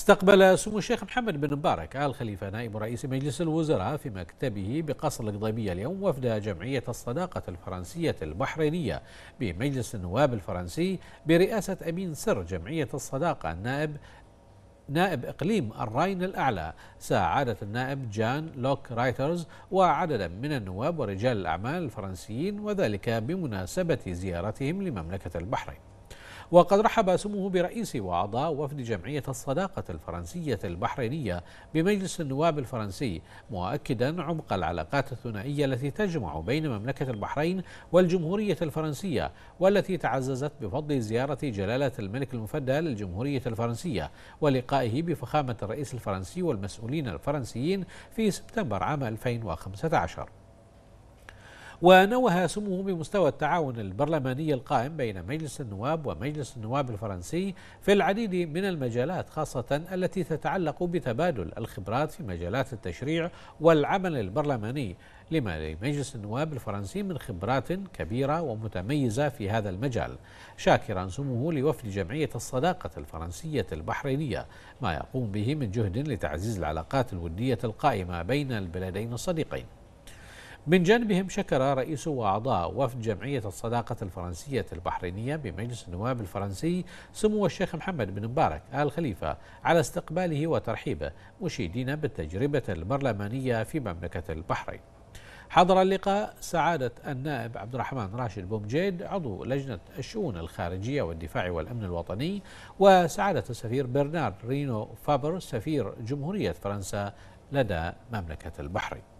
استقبل سمو الشيخ محمد بن مبارك آل خليفة نائب رئيس مجلس الوزراء في مكتبه بقصر القضيبية اليوم وفد جمعية الصداقة الفرنسية البحرينية بمجلس النواب الفرنسي برئاسة أمين سر جمعية الصداقة النائب نائب إقليم الراين الأعلى سعادة النائب جان لوك رايترز وعددا من النواب ورجال الأعمال الفرنسيين وذلك بمناسبة زيارتهم لمملكة البحرين وقد رحب سموه برئيس وأعضاء وفد جمعية الصداقة الفرنسية البحرينية بمجلس النواب الفرنسي مؤكدا عمق العلاقات الثنائية التي تجمع بين مملكة البحرين والجمهورية الفرنسية والتي تعززت بفضل زيارة جلالة الملك المفدى للجمهورية الفرنسية ولقائه بفخامة الرئيس الفرنسي والمسؤولين الفرنسيين في سبتمبر عام 2015 ونوه سموه بمستوى التعاون البرلماني القائم بين مجلس النواب ومجلس النواب الفرنسي في العديد من المجالات خاصة التي تتعلق بتبادل الخبرات في مجالات التشريع والعمل البرلماني لما لمجلس النواب الفرنسي من خبرات كبيرة ومتميزة في هذا المجال شاكرا سموه لوفد جمعية الصداقة الفرنسية البحرينية ما يقوم به من جهد لتعزيز العلاقات الودية القائمة بين البلدين الصديقين من جانبهم شكر رئيس وأعضاء وفد جمعية الصداقة الفرنسية البحرينية بمجلس النواب الفرنسي سمو الشيخ محمد بن مبارك آل خليفة على استقباله وترحيبه مشيدين بالتجربة البرلمانية في مملكة البحرين حضر اللقاء سعادة النائب عبد الرحمن راشد بومجيد عضو لجنة الشؤون الخارجية والدفاع والأمن الوطني وسعادة السفير برنارد رينو فابر سفير جمهورية فرنسا لدى مملكة البحرين